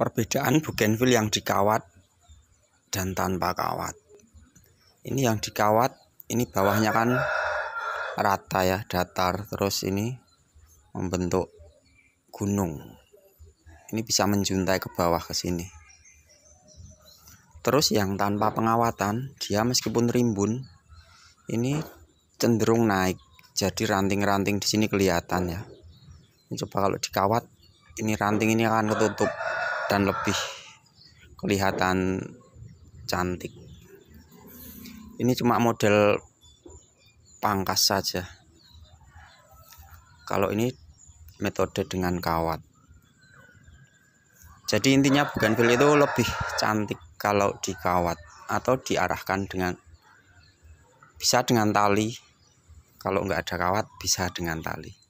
Perbedaan Bougainville yang dikawat dan tanpa kawat. Ini yang dikawat, ini bawahnya kan rata ya, datar. Terus ini membentuk gunung. Ini bisa menjuntai ke bawah ke sini. Terus yang tanpa pengawatan, dia meskipun rimbun, ini cenderung naik. Jadi ranting-ranting di sini kelihatan ya. Ini coba kalau dikawat, ini ranting ini akan ketutup dan lebih kelihatan cantik ini cuma model pangkas saja kalau ini metode dengan kawat jadi intinya bukan itu lebih cantik kalau dikawat atau diarahkan dengan bisa dengan tali kalau nggak ada kawat bisa dengan tali